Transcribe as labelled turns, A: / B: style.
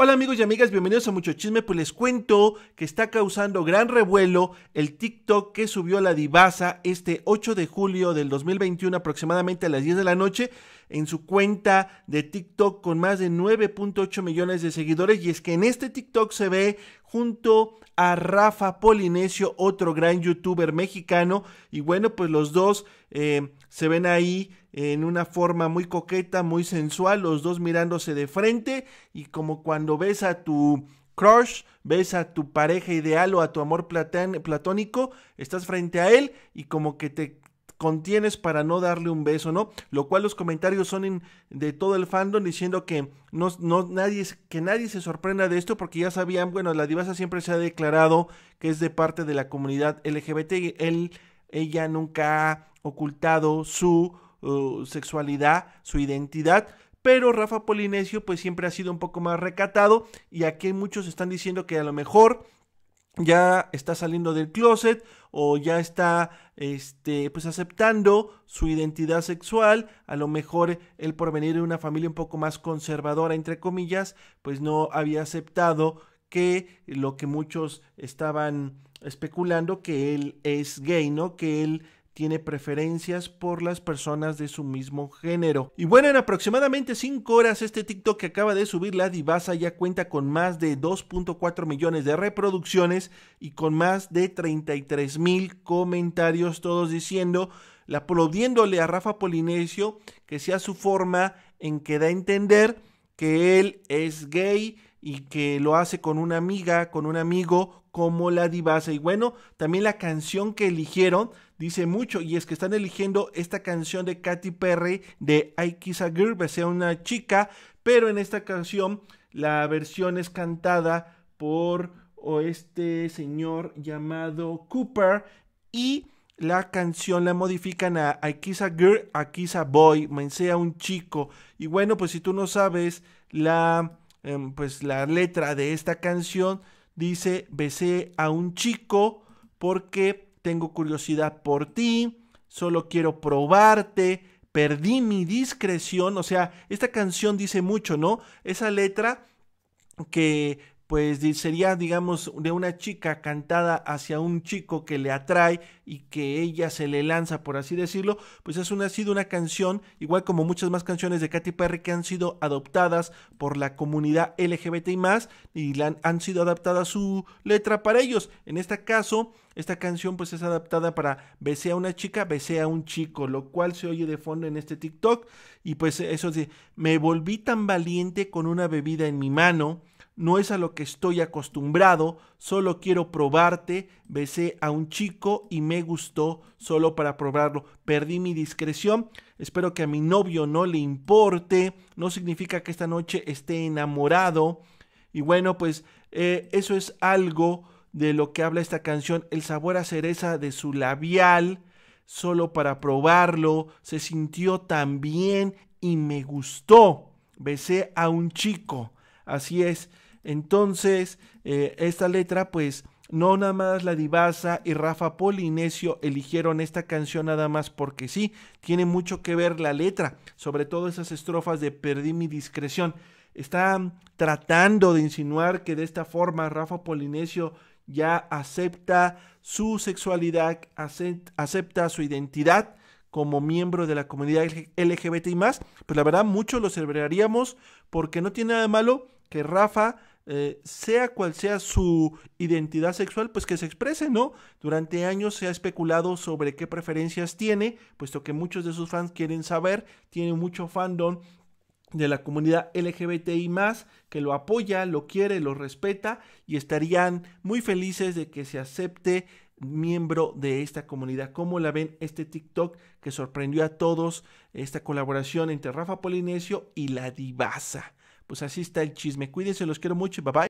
A: Hola amigos y amigas, bienvenidos a Mucho Chisme. Pues les cuento que está causando gran revuelo el TikTok que subió la divasa este 8 de julio del 2021 aproximadamente a las 10 de la noche en su cuenta de TikTok con más de 9.8 millones de seguidores. Y es que en este TikTok se ve junto a Rafa Polinesio, otro gran youtuber mexicano. Y bueno, pues los dos eh, se ven ahí en una forma muy coqueta, muy sensual, los dos mirándose de frente y como cuando ves a tu crush, ves a tu pareja ideal o a tu amor platónico, estás frente a él y como que te contienes para no darle un beso, ¿no? Lo cual los comentarios son de todo el fandom diciendo que no, no, nadie, que nadie se sorprenda de esto porque ya sabían, bueno, la divasa siempre se ha declarado que es de parte de la comunidad LGBT él, ella nunca ha ocultado su Uh, sexualidad, su identidad. Pero Rafa Polinesio pues siempre ha sido un poco más recatado y aquí muchos están diciendo que a lo mejor ya está saliendo del closet o ya está este pues aceptando su identidad sexual, a lo mejor el porvenir de una familia un poco más conservadora entre comillas, pues no había aceptado que lo que muchos estaban especulando que él es gay, ¿no? Que él tiene preferencias por las personas de su mismo género. Y bueno, en aproximadamente 5 horas este TikTok que acaba de subir la divasa ya cuenta con más de 2.4 millones de reproducciones y con más de 33 mil comentarios, todos diciendo, aplaudiéndole a Rafa Polinesio que sea su forma en que da a entender que él es gay y que lo hace con una amiga, con un amigo, como la divasa. Y bueno, también la canción que eligieron dice mucho y es que están eligiendo esta canción de Katy Perry de I Kiss a Girl, sea una chica, pero en esta canción la versión es cantada por este señor llamado Cooper y la canción la modifican a I Kiss a Girl, I Kiss a Boy, me sea un chico. Y bueno, pues si tú no sabes la Em, pues la letra de esta canción dice, besé a un chico porque tengo curiosidad por ti, solo quiero probarte, perdí mi discreción, o sea, esta canción dice mucho, ¿no? Esa letra que pues sería, digamos, de una chica cantada hacia un chico que le atrae y que ella se le lanza, por así decirlo, pues es una, ha sido una canción, igual como muchas más canciones de Katy Perry que han sido adoptadas por la comunidad LGBT y más, y han, sido adaptadas su letra para ellos. En este caso, esta canción pues es adaptada para besé a una chica, besé a un chico, lo cual se oye de fondo en este TikTok, y pues eso es de, me volví tan valiente con una bebida en mi mano, no es a lo que estoy acostumbrado, solo quiero probarte, besé a un chico y me gustó solo para probarlo, perdí mi discreción, espero que a mi novio no le importe, no significa que esta noche esté enamorado. Y bueno, pues eh, eso es algo de lo que habla esta canción, el sabor a cereza de su labial, solo para probarlo, se sintió tan bien y me gustó. Besé a un chico, así es. Entonces, eh, esta letra, pues, no nada más la divasa y Rafa Polinesio e eligieron esta canción nada más porque sí, tiene mucho que ver la letra, sobre todo esas estrofas de Perdí mi discreción. están tratando de insinuar que de esta forma Rafa Polinesio e ya acepta su sexualidad, acepta su identidad como miembro de la comunidad LGBT y más, pues la verdad mucho lo celebraríamos porque no tiene nada malo que Rafa eh, sea cual sea su identidad sexual, pues que se exprese, ¿no? Durante años se ha especulado sobre qué preferencias tiene, puesto que muchos de sus fans quieren saber, tiene mucho fandom de la comunidad LGBTI más que lo apoya, lo quiere, lo respeta y estarían muy felices de que se acepte miembro de esta comunidad. ¿Cómo la ven este TikTok que sorprendió a todos esta colaboración entre Rafa Polinesio y la Divasa? Pues así está el chisme. Cuídense, los quiero mucho y bye bye.